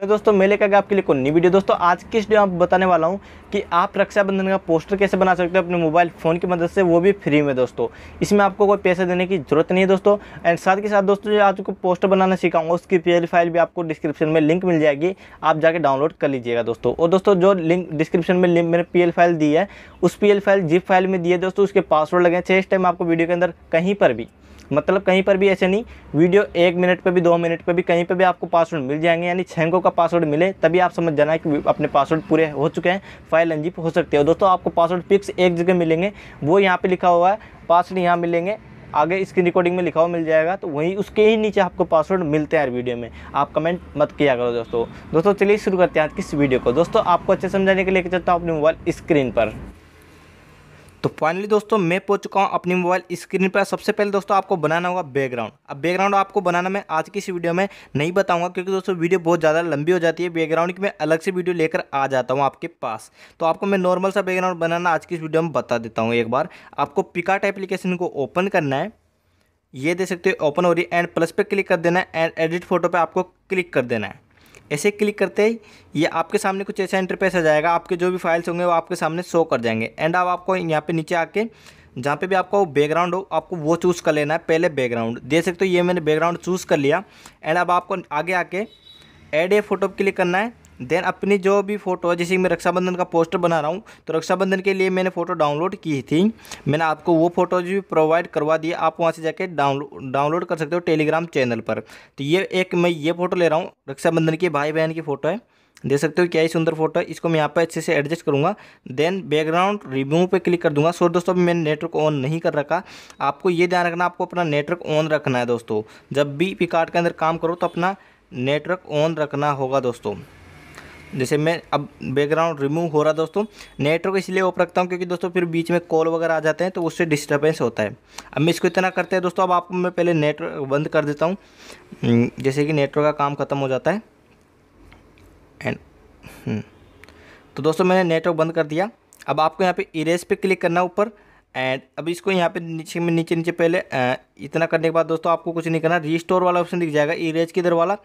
Hello दोस्तों मैं लेकर आपके लिए कोई नई वीडियो दोस्तों आज की डे वीडियो आप बताने वाला हूं कि आप रक्षाबंधन का पोस्टर कैसे बना सकते हो अपने मोबाइल फ़ोन की मदद से वो भी फ्री में दोस्तों इसमें आपको कोई पैसे देने की जरूरत नहीं है दोस्तों एंड साथ के साथ दोस्तों जो को पोस्टर बनाना सिखाऊंगा उसकी पी फाइल भी आपको डिस्क्रिप्शन में लिंक मिल जाएगी आप जाकर डाउनलोड कर लीजिएगा दोस्तों और दोस्तों जो लिंक डिस्क्रिप्शन में लिंक मैंने पी फाइल दी है उस पी फाइल जिप फाइल में दी है दोस्तों उसके पासवर्ड लगे थे इस टाइम आपको वीडियो के अंदर कहीं पर भी मतलब कहीं पर भी ऐसे नहीं वीडियो एक मिनट पर भी दो मिनट पर भी कहीं पर भी आपको पासवर्ड मिल जाएंगे यानी अंकों का पासवर्ड मिले तभी आप समझ जाना कि अपने पासवर्ड पूरे हो चुके हैं फाइल एनजीप हो सकते हो दोस्तों आपको पासवर्ड फिक्स एक जगह मिलेंगे वो यहाँ पर लिखा हुआ है पासवर्ड यहाँ मिलेंगे आगे स्क्रीन रिकॉर्डिंग में लिखा हुआ मिल जाएगा तो वहीं उसके ही नीचे आपको पासवर्ड मिलते हैं हर वीडियो में आप कमेंट मत किया करो दोस्तों दोस्तों चलिए शुरू करते हैं आज किस वीडियो को दोस्तों आपको अच्छे समझाने के लिए चलता हूँ अपने मोबाइल स्क्रीन पर तो फाइनली दोस्तों मैं पहुंच चुका हूं अपनी मोबाइल स्क्रीन पर सबसे पहले दोस्तों आपको बनाना होगा बैकग्राउंड अब बैकग्राउंड आपको बनाना मैं आज की इस वीडियो में नहीं बताऊंगा क्योंकि दोस्तों वीडियो बहुत ज़्यादा लंबी हो जाती है बैकग्राउंड की मैं अलग से वीडियो लेकर आ जाता हूं आपके पास तो आपको मैं नॉर्मल सा बैकग्राउंड बनाना आज की इस वीडियो में बता देता हूँ एक बार आपको पिकाट एप्लीकेशन को ओपन करना है ये दे सकते हो ओपन हो रही है एंड प्लस पर क्लिक कर देना है एंड एडिट फोटो पर आपको क्लिक कर देना है ऐसे क्लिक करते ही ये आपके सामने कुछ ऐसा इंटरफेस आ जाएगा आपके जो भी फाइल्स होंगे वो आपके सामने शो कर जाएंगे एंड अब आप आपको यहाँ पे नीचे आके जहाँ पे भी आपका बैकग्राउंड हो आपको वो चूज़ कर लेना है पहले बैकग्राउंड दे सकते हो ये मैंने बैकग्राउंड चूज़ कर लिया एंड अब आपको आगे आके एड ए फोटो क्लिक करना है देन अपनी जो भी फ़ोटो है जैसे मैं रक्षाबंधन का पोस्टर बना रहा हूँ तो रक्षाबंधन के लिए मैंने फ़ोटो डाउनलोड की थी मैंने आपको वो फ़ोटो जो प्रोवाइड करवा दिए आप वहाँ से जाके डाउनलोड डाउनलोड कर सकते हो टेलीग्राम चैनल पर तो ये एक मैं ये फ़ोटो ले रहा हूँ रक्षाबंधन की भाई बहन की फ़ोटो है देख सकते हो क्या ही सुंदर फोटो है इसको मैं यहाँ पर अच्छे से एडजस्ट करूँगा देन बैकग्राउंड रिव्यू पे क्लिक कर दूंगा सो दोस्तों मैंने नेटवर्क ऑन नहीं कर रखा आपको ये ध्यान रखना आपको अपना नेटवर्क ऑन रखना है दोस्तों जब भी पिकार्ट के अंदर काम करो तो अपना नेटवर्क ऑन रखना होगा दोस्तों जैसे मैं अब बैकग्राउंड रिमूव हो रहा दोस्तों नेटवर्क इसलिए ऑफ रखता हूँ क्योंकि दोस्तों फिर बीच में कॉल वगैरह आ जाते हैं तो उससे डिस्टर्बेंस होता है अब मैं इसको इतना करते हैं दोस्तों अब आपको मैं पहले नेटवर्क बंद कर देता हूँ हम्म, जैसे कि नेटवर्क का काम ख़त्म हो जाता है एंड हम्म, तो दोस्तों मैंने नेटवर्क बंद कर दिया अब आपको यहाँ पर इरेज पे क्लिक करना ऊपर एंड अब इसको यहाँ पे नीचे में नीचे नीचे पहले इतना करने के बाद दोस्तों आपको कुछ नहीं करना रीस्टोर वाला ऑप्शन दिख जाएगा इरेज दर वाला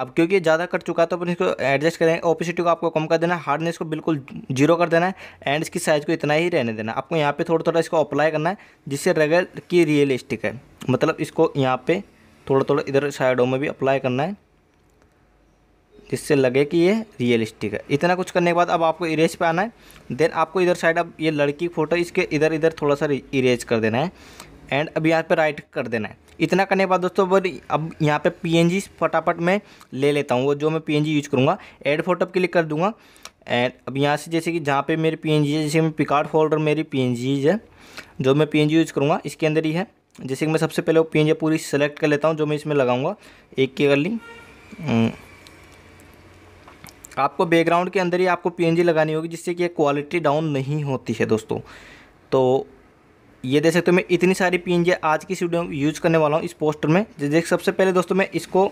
अब क्योंकि ज़्यादा कट चुका तो अपन इसको एडजस्ट करेंगे ओपिसिटी को आपको कम कर देना हार्डनेस को बिल्कुल जीरो कर देना है एंड इसकी साइज़ को इतना ही रहने देना आपको यहाँ पे थोड़ा थोड़ा इसको अप्लाई करना है जिससे रगड़ की रियलिस्टिक है मतलब इसको यहाँ पे थोड़ा थोड़ा इधर साइडों में भी अप्लाई करना है जिससे लगे कि ये रियलिस्टिक है इतना कुछ करने के बाद अब आपको इरेज पे आना है देन आपको इधर साइड अब ये लड़की फ़ोटो इसके इधर इधर थोड़ा सा इरेज कर देना है एंड अब यहाँ पे राइट कर देना है इतना करने के बाद दोस्तों अब यहाँ पे पी फटाफट मैं ले लेता हूँ वो जो मैं जी यूज करूँगा एड फोटो क्लिक कर दूँगा एंड अब यहाँ से जैसे कि जहाँ पे मेरी पी है जैसे मैं पिकार्ड फोल्डर मेरी पी है जो मैं पी यूज करूँगा इसके अंदर ही है जैसे कि मैं सबसे पहले वो पी पूरी सेलेक्ट कर लेता हूँ जो मैं इसमें लगाऊँगा एक की कर ली हम्म। आपको बैकग्राउंड के अंदर ही आपको पी लगानी होगी जिससे कि क्वालिटी डाउन नहीं होती है दोस्तों तो ये देख सकते हो मैं इतनी सारी पी आज की वीडियो में यूज़ करने वाला हूँ इस पोस्टर में देख सबसे पहले दोस्तों मैं इसको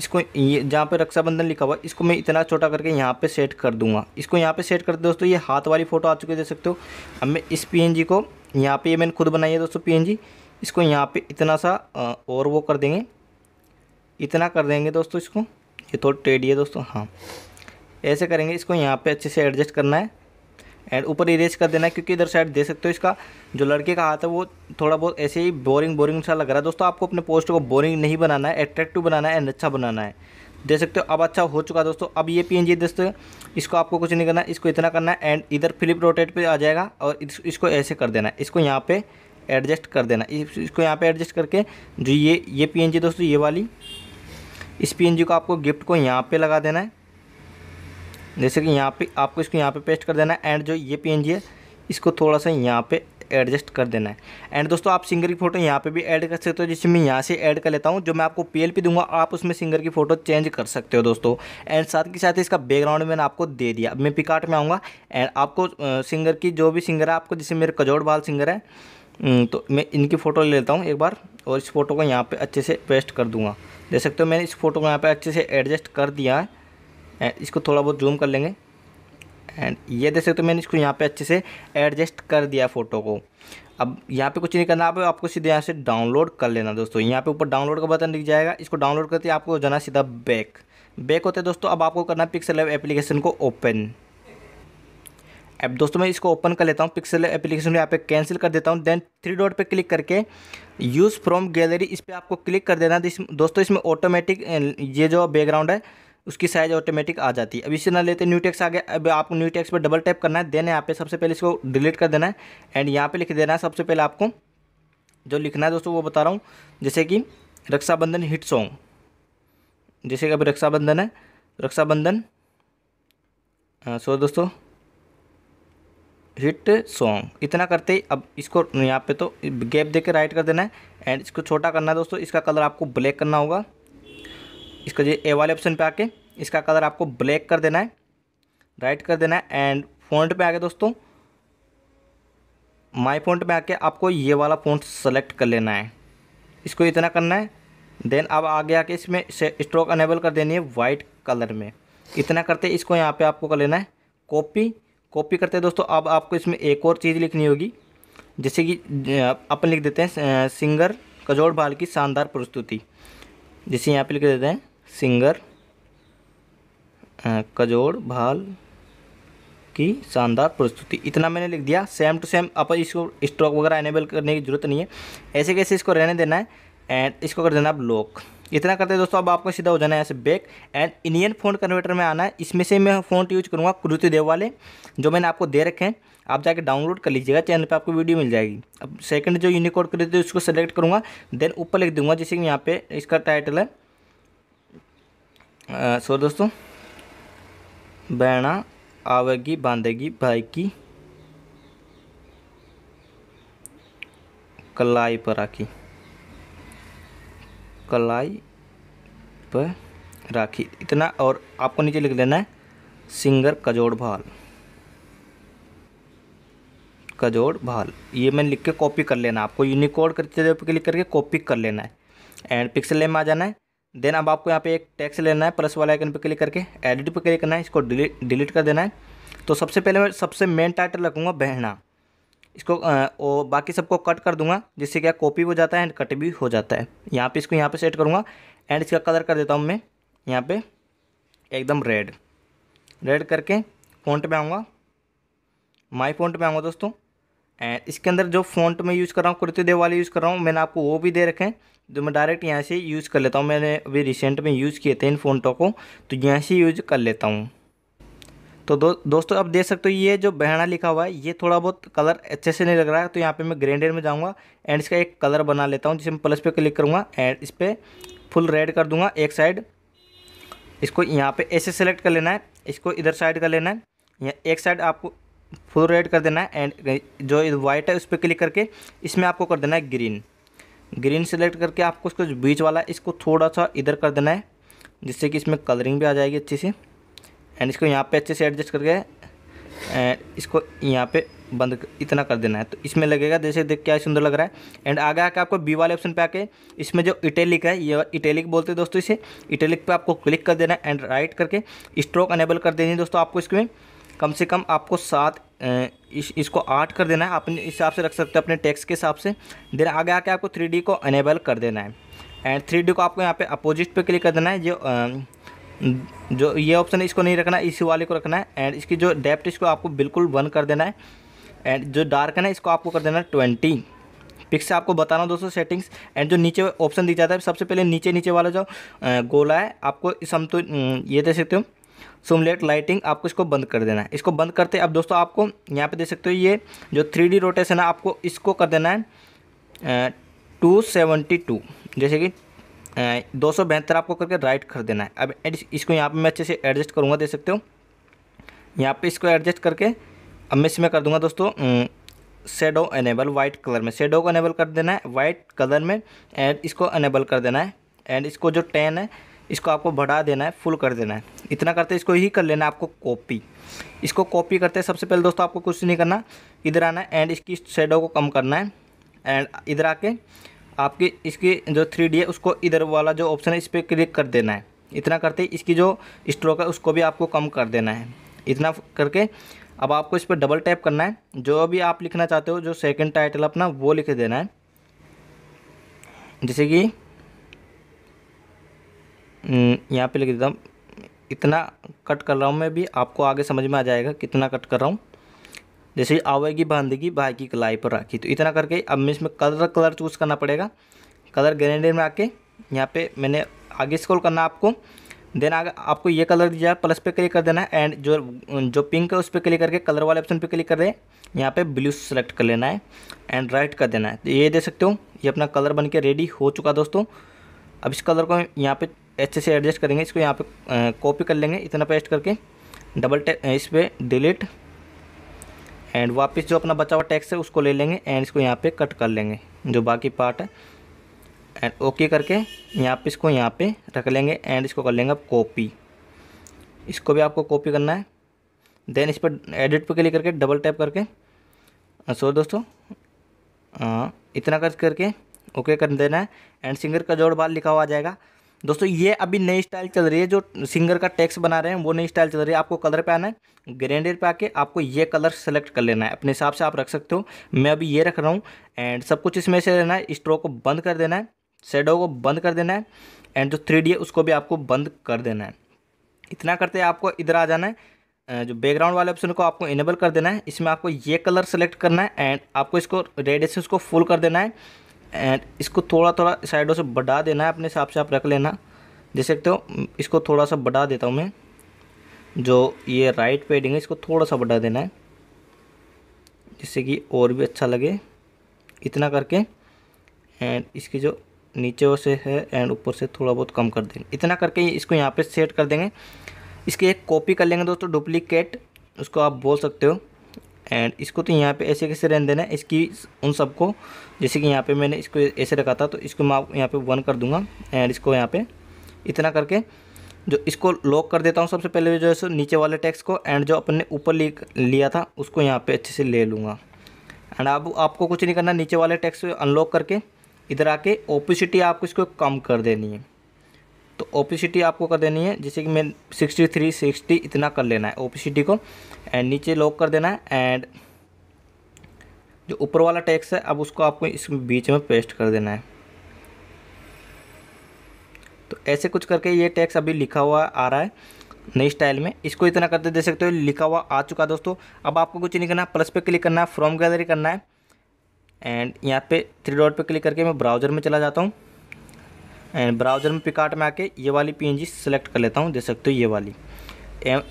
इसको ये जहाँ पे रक्षाबंधन लिखा हुआ है इसको मैं इतना छोटा करके यहाँ पे सेट कर दूंगा इसको यहाँ पे सेट कर दोस्तों ये हाथ वाली फ़ोटो आ चुकी है देख सकते हो अब मैं इस पी को यहाँ पे ये मैंने खुद बनाई है दोस्तों पी इसको यहाँ पे इतना सा और वो कर देंगे इतना कर देंगे दोस्तों इसको ये थोड़ा तो टेढ़ी है दोस्तों हाँ ऐसे करेंगे इसको यहाँ पर अच्छे से एडजस्ट करना है एंड ऊपर इरेज कर देना है क्योंकि इधर साइड देख सकते हो इसका जो लड़के का हाथ है वो थोड़ा बहुत ऐसे ही बोरिंग बोरिंग सा लग रहा है दोस्तों आपको अपने पोस्ट को बोरिंग नहीं बनाना है अट्रैक्टिव बनाना है एंड अच्छा बनाना है देख सकते हो अब अच्छा हो चुका है दोस्तों अब ये पी दोस्तों इसको आपको कुछ नहीं करना इसको इतना करना है एंड इधर फ्लिप रोटेट पर आ जाएगा और इसको ऐसे कर देना है इसको यहाँ पर एडजस्ट कर देना इसको यहाँ पर एडजस्ट करके जो ये ये पी दोस्तों ये वाली इस पी को आपको गिफ्ट को यहाँ पर लगा देना है जैसे कि यहाँ पे आपको इसको यहाँ पे पेस्ट कर देना है एंड जो ये पी है इसको थोड़ा सा यहाँ पे एडजस्ट कर देना है एंड दोस्तों आप सिंगर की फोटो यहाँ पे भी ऐड कर सकते हो जिससे मैं यहाँ से ऐड कर लेता हूँ जो मैं आपको पी दूंगा आप उसमें सिंगर की फोटो चेंज कर सकते हो दोस्तों एंड साथ के साथ इसका बैकग्राउंड मैंने आपको दे दिया अब मैं पिकार्ट में आऊँगा एंड आपको सिंगर की जो भी सिंगर है आपको जैसे मेरे कजोड़ बाल सिंगर है तो मैं इनकी फ़ोटो ले लेता हूँ एक बार और इस फोटो को यहाँ पर अच्छे से पेस्ट कर दूँगा देख सकते हो मैंने इस फोटो को यहाँ पर अच्छे से एडजस्ट कर दिया है एंड इसको थोड़ा बहुत जूम कर लेंगे एंड ये देख सकते हो तो मैंने इसको यहाँ पे अच्छे से एडजस्ट कर दिया फ़ोटो को अब यहाँ पे कुछ नहीं करना आप आपको सीधे यहाँ से डाउनलोड कर लेना दोस्तों यहाँ पे ऊपर डाउनलोड का बटन दिख जाएगा इसको डाउनलोड करते आपको जाना सीधा बैक बैक होते दोस्तों अब आपको करना पिक्सल एप्लीकेशन को ओपन अब दोस्तों मैं इसको ओपन कर लेता हूँ पिक्सल एप्लीकेशन यहाँ पे कैंसिल कर देता हूँ देन थ्री डॉट पे क्लिक करके यूज़ फ्रॉम गैलरी इस पर आपको क्लिक कर देना तो दोस्तों इसमें ऑटोमेटिक ये जो बैकग्राउंड है उसकी साइज़ ऑटोमेटिक आ जाती है अब इसे ना लेते न्यू टेक्स आ गया अब आपको न्यू टेक्स पर डबल टैप करना है देन यहाँ पे सबसे पहले इसको डिलीट कर देना है एंड यहाँ पे लिख देना है सबसे पहले आपको जो लिखना है दोस्तों वो बता रहा हूँ जैसे कि रक्षाबंधन हिट सॉन्ग जैसे कि अभी रक्षाबंधन है रक्षाबंधन सो दोस्तों हिट सॉन्ग इतना करते ही अब इसको यहाँ पे तो गैप दे के राइट कर देना है एंड इसको छोटा करना है दोस्तों इसका कलर आपको ब्लैक करना होगा इसका जो ए वाले ऑप्शन पे आके इसका कलर आपको ब्लैक कर देना है राइट कर देना है एंड फ़ॉन्ट पे आके दोस्तों माई फ़ॉन्ट में आके आपको ये वाला फ़ॉन्ट सेलेक्ट कर लेना है इसको इतना करना है देन अब आगे आके इसमें स्ट्रोक अनेबल कर देनी है वाइट कलर में इतना करते इसको यहाँ पर आपको कर लेना है कॉपी कॉपी करते दोस्तों अब आपको इसमें एक और चीज़ लिखनी होगी जैसे कि अपन लिख देते हैं सिंगर कजोड़ भाल की शानदार प्रस्तुति जैसे यहाँ पे लिख देते हैं सिंगर कजोड़ भाल की शानदार प्रस्तुति इतना मैंने लिख दिया सेम टू सेम अपन इसको स्ट्रोक वगैरह एनेबल करने की जरूरत नहीं है ऐसे कैसे इसको रहने देना है एंड इसको कर देना आप लॉक इतना करते हैं दोस्तों अब आपको सीधा हो जाना है ऐसे back and Indian phone converter में आना है इसमें से मैं फोन यूज़ करूँगा कृति देव वाले जो मैंने आपको दे रखे हैं आप जाके डाउनलोड कर लीजिएगा चैनल पे आपको वीडियो मिल जाएगी अब सेकंड जो यूनिकोड कृति उसको सेलेक्ट करूँगा देन ऊपर लिख दूंगा जैसे कि यहाँ पे इसका टाइटल है सो दोस्तों बैणा आवेगी बांधेगी भाई की कलाई पर राखी कलाई पर राखी इतना और आपको नीचे लिख लेना है सिंगर कजोड़ भाल कजोड़ भाल ये मैंने लिख के कॉपी कर लेना आपको यूनिकोड करते क्लिक करके कॉपी कर लेना है एंड पिक्सल में आ जाना है देन अब आपको यहाँ पे एक टैक्स लेना है प्लस वाला आइकन पे क्लिक करके एडिट पे क्लिक करना है इसको डिलीट डिलीट कर देना है तो सबसे पहले मैं सबसे मेन टाइटल रखूँगा बहना इसको और बाकी सबको कट कर दूंगा जिससे क्या कॉपी हो जाता है एंड कट भी हो जाता है यहाँ पे इसको यहाँ पे सेट करूँगा एंड इसका कलर कर देता हूँ मैं यहाँ पे एकदम रेड रेड करके फोनट में आऊँगा माई फोन में आऊँगा दोस्तों एंड इसके अंदर जो फोन में यूज़ कर रहा हूँ कुर्ती देव वाले यूज़ कर रहा हूँ मैंने आपको वो भी दे रखे हैं जो तो मैं डायरेक्ट यहाँ से यूज़ कर लेता हूँ मैंने अभी रिसेंट में यूज़ किए थे इन फ़ोनटों को तो यहाँ से यूज कर लेता हूँ तो दो दोस्तों आप देख सकते हो ये जो बहना लिखा हुआ है ये थोड़ा बहुत कलर अच्छे से नहीं लग रहा है तो यहाँ पे मैं ग्रेंडेड में जाऊँगा एंड इसका एक कलर बना लेता हूँ जिसे मैं प्लस पे क्लिक करूँगा एंड इस पर फुल रेड कर दूँगा एक साइड इसको यहाँ पे ऐसे सेलेक्ट कर लेना है इसको इधर साइड कर लेना है यहाँ एक साइड आपको फुल रेड कर देना है एंड जो वाइट है उस पर क्लिक करके इसमें आपको कर देना है ग्रीन ग्रीन सेलेक्ट करके आपको इसको जो बीच वाला इसको थोड़ा सा इधर कर देना है जिससे कि इसमें कलरिंग भी आ जाएगी अच्छी सी एंड इसको यहाँ पे अच्छे से एडजस्ट करके एंड इसको यहाँ पे बंद इतना कर देना है तो इसमें लगेगा जैसे देख क्या सुंदर लग रहा है एंड आगे आके आपको बी वाले ऑप्शन पे आके इसमें जो इटेलिक है ये इटेलिक बोलते हैं दोस्तों इसे इटेलिक पे आपको क्लिक कर देना है एंड राइट करके स्ट्रोक अनेबल कर देनी है दोस्तों आपको इसमें कम से कम आपको सात इस इसको आठ कर देना है आप अपने हिसाब से रख सकते हो अपने टैक्स के हिसाब से देन आगे आके आपको थ्री को अनेबल कर देना है एंड थ्री को आपको यहाँ पे अपोजिट पे क्लिक कर देना है जो जो ये ऑप्शन है इसको नहीं रखना है इसी वाले को रखना है एंड इसकी जो डेप्थ इसको आपको बिल्कुल वन कर देना है एंड जो डार्क है ना इसको आपको कर देना है ट्वेंटी पिक्स आपको बता रहा हूँ दोस्तों सेटिंग्स एंड जो नीचे ऑप्शन दिया जाता है सबसे पहले नीचे नीचे वाला जो गोला है आपको सम तो ये दे सकते हो सुमलेट लाइटिंग आपको इसको बंद कर देना है इसको बंद करते अब दोस्तों आपको यहाँ पे देख सकते हो ये जो थ्री रोटेशन है आपको इसको कर देना है टू सेवेंटी टू जैसे कि दो सौ बहत्तर आपको करके राइट कर देना है अब इसको यहाँ पे मैं अच्छे से एडजस्ट करूँगा देख सकते हो यहाँ पे इसको एडजस्ट करके अब मैं इसमें कर दूँगा दोस्तों शेडो एनेबल वाइट कलर में शेडो को अनेबल कर देना है वाइट कलर में एंड इसको अनेबल कर देना है एंड इसको जो टेन है इसको आपको बढ़ा देना है फुल कर देना है इतना करते इसको ही कर लेना है आपको कॉपी इसको कॉपी करते हैं सबसे पहले दोस्तों आपको कुछ नहीं करना इधर आना है एंड इसकी शेडो को कम करना है एंड इधर आके आपकी इसकी जो थ्री है उसको इधर वाला जो ऑप्शन है इस पर क्लिक कर देना है इतना करते ही इसकी जो स्ट्रोक है उसको भी आपको कम कर देना है इतना करके अब आपको इस पर डबल टैप करना है जो भी आप लिखना चाहते हो जो सेकंड टाइटल अपना वो लिख देना है जैसे कि हम्म, यहाँ पे लिख देता हूँ इतना कट कर रहा हूँ मैं भी आपको आगे समझ में आ जाएगा कितना कट कर रहा हूँ जैसे आवेगी बांधगी भाई की कलाई पर राखी तो इतना करके अब मैं इसमें कलर कलर चूज़ करना पड़ेगा कलर ग्रेनेड में आके यहाँ पे मैंने आगे स्क्रॉल करना आपको देन आगे आपको ये कलर दिया प्लस पे क्लिक कर देना है एंड जो जो पिंक है उस पर क्लिक करके कलर वाले ऑप्शन पे क्लिक कर दे यहाँ पे ब्लू सेलेक्ट कर लेना है एंड राइट कर देना है तो ये दे सकते हो ये अपना कलर बन के रेडी हो चुका दोस्तों अब इस कलर को यहाँ पे अच्छे से एडजस्ट करेंगे इसको यहाँ पे कॉपी कर लेंगे इतना पेस्ट करके डबल इस पर डिलीट एंड वापस जो अपना बचा हुआ टैक्स है उसको ले लेंगे एंड इसको यहाँ पे कट कर लेंगे जो बाकी पार्ट है एंड ओके करके यहाँ पे इसको यहाँ पे रख लेंगे एंड इसको कर लेंगे आप कॉपी इसको भी आपको कॉपी करना है देन इस पर एडिट पर क्लिक करके डबल टैप करके सो दोस्तों आ, इतना कर करके ओके कर देना है एंड सिंगर का जोड़ बाल लिखा हुआ आ जाएगा दोस्तों ये अभी नई स्टाइल चल रही है जो सिंगर का टैक्स बना रहे हैं वो नई स्टाइल चल रही है आपको कलर पे आना है ग्रेडेड पे आके आपको ये कलर सेलेक्ट कर लेना है अपने हिसाब से आप रख सकते हो मैं अभी ये रख रहा हूँ एंड सब कुछ इसमें से लेना है स्ट्रोक को बंद कर देना है शेडो को बंद कर देना है एंड जो थ्री है उसको भी आपको बंद कर देना है इतना करते आपको इधर आ जाना है जो बैकग्राउंड वाले ऑप्शन को आपको इनेबल कर देना है इसमें आपको ये कलर सेलेक्ट करना है एंड आपको इसको रेडियस उसको फुल कर देना है एंड इसको थोड़ा थोड़ा साइडों से बढ़ा देना है अपने हिसाब से आप रख लेना देख सकते हो इसको थोड़ा सा बढ़ा देता हूँ मैं जो ये राइट पेडिंग है इसको थोड़ा सा बढ़ा देना है जिससे कि और भी अच्छा लगे इतना करके एंड इसकी जो नीचे से है एंड ऊपर से थोड़ा बहुत कम कर देंगे इतना करके इसको यहाँ पे सेट कर देंगे इसकी एक कॉपी कर लेंगे दोस्तों डुप्लीकेट उसको आप बोल सकते हो एंड इसको तो यहाँ पे ऐसे कैसे रहने देना है इसकी उन सबको जैसे कि यहाँ पे मैंने इसको ऐसे रखा था तो इसको मैं यहाँ पे वन कर दूंगा एंड इसको यहाँ पे इतना करके जो इसको लॉक कर देता हूँ सबसे पहले जो है सो नीचे वाले टैक्स को एंड जो अपन ने ऊपर लिया था उसको यहाँ पर अच्छे से ले लूँगा एंड अब आपको कुछ नहीं करना नीचे वाले टैक्स अनलॉक करके इधर आके ओपिसिटी आपको इसको कम कर देनी है तो ओपिसिटी आपको कर देनी है जैसे कि मैं 63 60 इतना कर लेना है ओपिसिटी को एंड नीचे लॉक कर देना है एंड जो ऊपर वाला टैक्स है अब उसको आपको इस बीच में पेस्ट कर देना है तो ऐसे कुछ करके ये टैक्स अभी लिखा हुआ आ रहा है नई स्टाइल में इसको इतना करते दे सकते हो लिखा हुआ आ चुका दोस्तों अब आपको कुछ नहीं करना प्लस पे क्लिक करना है फ्रॉम गैलरी करना है एंड यहाँ पे थ्री डॉट पे क्लिक करके मैं ब्राउज़र में चला जाता हूँ एंड ब्राउज़र में पिकार्ट में आके ये वाली पी सेलेक्ट कर लेता हूँ देख सकते हो ये वाली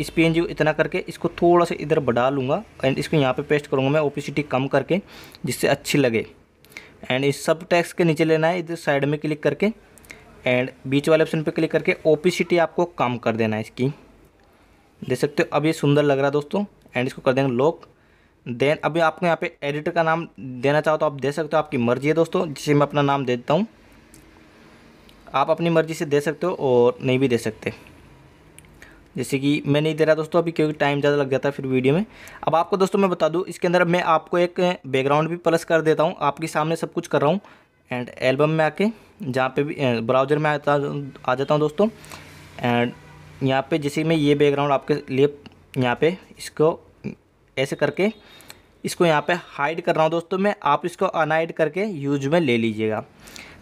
इस पी को इतना करके इसको थोड़ा सा इधर बढ़ा लूँगा एंड इसको यहाँ पे पेस्ट करूँगा मैं ओपिसिटी कम करके जिससे अच्छी लगे एंड इस सब टैक्स के नीचे लेना है इधर साइड में क्लिक करके एंड बीच वाले ऑप्शन पर क्लिक करके ओपिसिटी आपको कम कर देना है इसकी देख सकते हो अब ये सुंदर लग रहा है दोस्तों एंड इसको कर देंगे लॉक देन अभी आपको यहाँ पे एडिटर का नाम देना चाहो तो आप दे सकते हो आपकी मर्जी है दोस्तों जिसे मैं अपना नाम दे देता हूँ आप अपनी मर्ज़ी से दे सकते हो और नहीं भी दे सकते जैसे कि मैं नहीं दे रहा दोस्तों अभी क्योंकि टाइम ज़्यादा लग जाता है फिर वीडियो में अब आपको दोस्तों मैं बता दूँ इसके अंदर मैं आपको एक बैकग्राउंड भी प्लस कर देता हूँ आपके सामने सब कुछ कर रहा हूँ एंड एल्बम में आके जहाँ पे भी ब्राउज़र में आता आ जाता हूँ दोस्तों एंड यहाँ पे जैसे मैं ये बैकग्राउंड आपके लिए यहाँ पे इसको ऐसे करके इसको यहाँ पे हाइड कर रहा हूँ दोस्तों मैं आप इसको अनहाइड करके यूज में ले लीजिएगा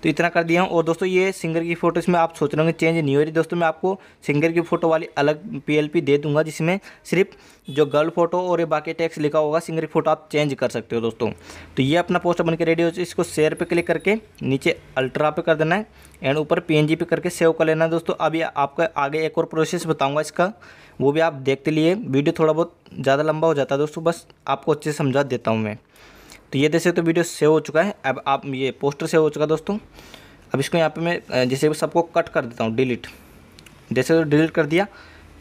तो इतना कर दिया हूँ और दोस्तों ये सिंगर की फ़ोटो इसमें आप सोच रहे होंगे चेंज नहीं हो रही दोस्तों मैं आपको सिंगर की फ़ोटो वाली अलग पीएलपी दे दूंगा जिसमें सिर्फ जो गर्ल फोटो और ये बाकी टैक्स लिखा होगा सिंगर की फ़ोटो आप चेंज कर सकते हो दोस्तों तो ये अपना पोस्टर बनकर रेडी हो इसको शेयर पर क्लिक करके नीचे अल्ट्रा पे कर देना है एंड ऊपर पी पे करके सेव कर लेना है दोस्तों अभी आपका आगे एक और प्रोसेस बताऊँगा इसका वो भी आप देखते लिए वीडियो थोड़ा बहुत ज़्यादा लंबा हो जाता है दोस्तों बस आपको अच्छे से समझा देता हूँ मैं तो ये जैसे तो वीडियो सेव हो चुका है अब आप ये पोस्टर सेव हो चुका है दोस्तों अब इसको यहाँ पे मैं जैसे सबको कट कर देता हूँ डिलीट जैसे तो डिलीट कर दिया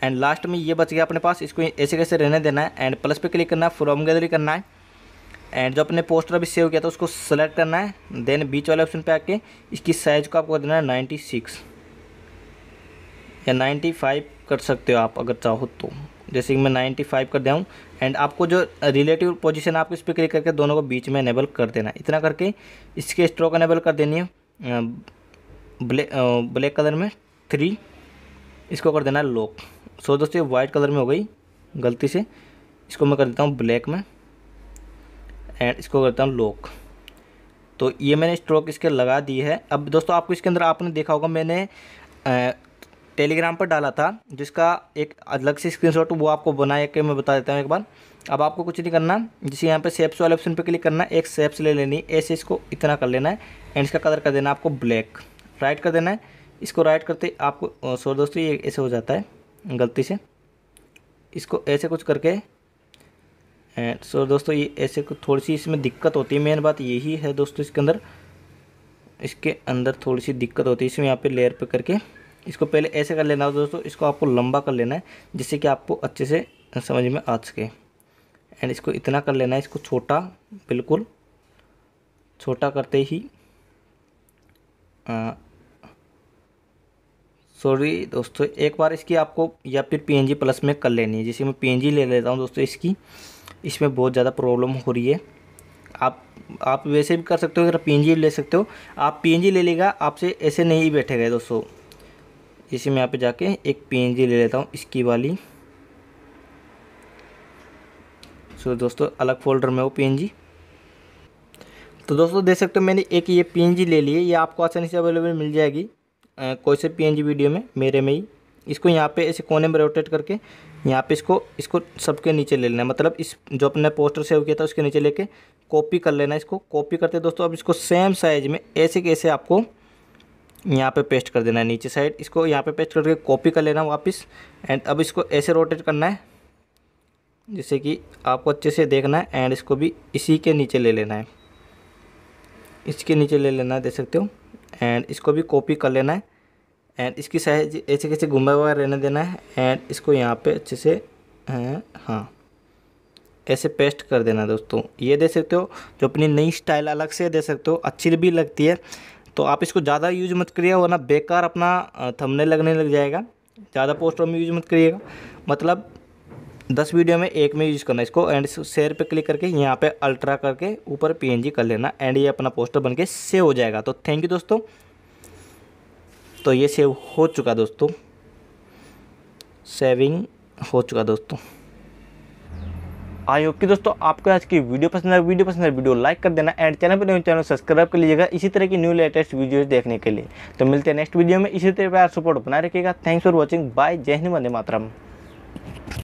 एंड लास्ट में ये बच गया अपने पास इसको ऐसे कैसे रहने देना है एंड प्लस पे क्लिक करना है फ्रॉम गैलरी करना है एंड जो अपने पोस्टर अभी सेव किया था उसको सेलेक्ट करना है देन बीच वाले ऑप्शन पे आके इसकी साइज़ को आपको देना है नाइन्टी सिक्स या नाइन्टी फाइव कर सकते हो आप अगर चाहो तो जैसे कि मैं नाइन्टी फाइव कर दिया हूँ एंड आपको जो रिलेटिव पोजीशन आपको इस पर क्लिक करके दोनों को बीच में इनेबल कर देना है इतना करके इसके स्ट्रोक अनेबल कर देनी है ब्लैक ब्लैक कलर में थ्री इसको कर देना लॉक सो दोस्तों वाइट कलर में हो गई गलती से इसको मैं कर देता हूँ ब्लैक में एंड इसको करता हूँ लॉक तो ये मैंने स्ट्रोक इसके लगा दी है अब दोस्तों आपको इसके अंदर आपने देखा होगा मैंने टेलीग्राम पर डाला था जिसका एक अलग से स्क्रीनशॉट वो आपको बना के मैं बता देता हूँ एक बार अब आपको कुछ नहीं करना जिसे यहाँ पे सेप्स वाले ऑप्शन पे क्लिक करना एक सेप्स ले लेनी ऐसे इसको इतना कर लेना है एंड इसका कलर कर देना आपको ब्लैक राइट कर देना है इसको राइट करते आपको सॉरी दोस्तों ये ऐसे हो जाता है गलती से इसको ऐसे कुछ करके सॉरी दोस्तों ये ऐसे थोड़ी सी इसमें दिक्कत होती है मेन बात यही है दोस्तों इसके अंदर इसके अंदर थोड़ी सी दिक्कत होती है इसमें यहाँ पर लेयर पर करके इसको पहले ऐसे कर लेना दोस्तों इसको आपको लंबा कर लेना है जिससे कि आपको अच्छे से समझ में आ सके एंड इसको इतना कर लेना है इसको छोटा बिल्कुल छोटा करते ही सॉरी दोस्तों एक बार इसकी आपको या फिर पीएनजी प्लस में कर लेनी है जैसे मैं पीएनजी ले लेता हूँ दोस्तों इसकी इसमें बहुत ज़्यादा प्रॉब्लम हो रही है आप आप वैसे भी कर सकते हो अगर पीएनजी ले सकते हो आप पीएनजी ले लेगा आपसे ऐसे नहीं बैठेगा दोस्तों इसी में यहाँ पे जाके एक पीएनजी ले लेता हूँ इसकी वाली सो so, दोस्तों अलग फोल्डर में हो पीएनजी तो दोस्तों देख सकते हो मैंने एक ये पीएनजी ले ली है ये आपको आसानी से अवेलेबल मिल जाएगी आ, कोई से पी वीडियो में मेरे में ही इसको यहाँ पे ऐसे कोने में रोटेट करके यहाँ पे इसको इसको सबके नीचे ले लेना है मतलब इस जो अपने पोस्टर सेव किया था उसके नीचे लेके कॉपी कर लेना इसको कॉपी करते दोस्तों अब इसको सेम साइज में ऐसे कैसे आपको यहाँ पे पेस्ट कर देना है नीचे साइड इसको यहाँ पे पेस्ट करके कॉपी कर लेना वापस एंड अब इसको ऐसे रोटेट करना है जैसे कि आपको अच्छे से देखना है एंड इसको भी इसी के नीचे ले लेना है इसके नीचे ले लेना है देख सकते हो एंड इसको भी कॉपी कर लेना है एंड इसकी साइज ऐसे कैसे घुमा हुआ रहने देना है एंड इसको यहाँ पर अच्छे से हाँ ऐसे पेस्ट कर देना दोस्तों ये दे सकते हो जो अपनी नई स्टाइल अलग से दे सकते हो अच्छी भी लगती है तो आप इसको ज़्यादा यूज मत करिए वरना बेकार अपना थमने लगने लग जाएगा ज़्यादा पोस्टर में यूज मत करिएगा मतलब दस वीडियो में एक में यूज करना इसको एंड शेयर पे क्लिक करके यहाँ पे अल्ट्रा करके ऊपर पीएनजी कर लेना एंड ये अपना पोस्टर बन के सेव हो जाएगा तो थैंक यू दोस्तों तो ये सेव हो चुका दोस्तों सेविंग हो चुका दोस्तों आई होप कि दोस्तों आपको आज की वीडियो पसंद है वीडियो पसंद है वीडियो लाइक कर देना एंड चैनल पर तो चैनल सब्सक्राइब कर लीजिएगा इसी तरह की न्यू लेटेस्ट वीडियोस देखने के लिए तो मिलते हैं नेक्स्ट वीडियो में इसी तरह सपोर्ट बनाए रखिएगा थैंक्स फॉर वॉचिंग बाय जय हिंद वंदे मातरम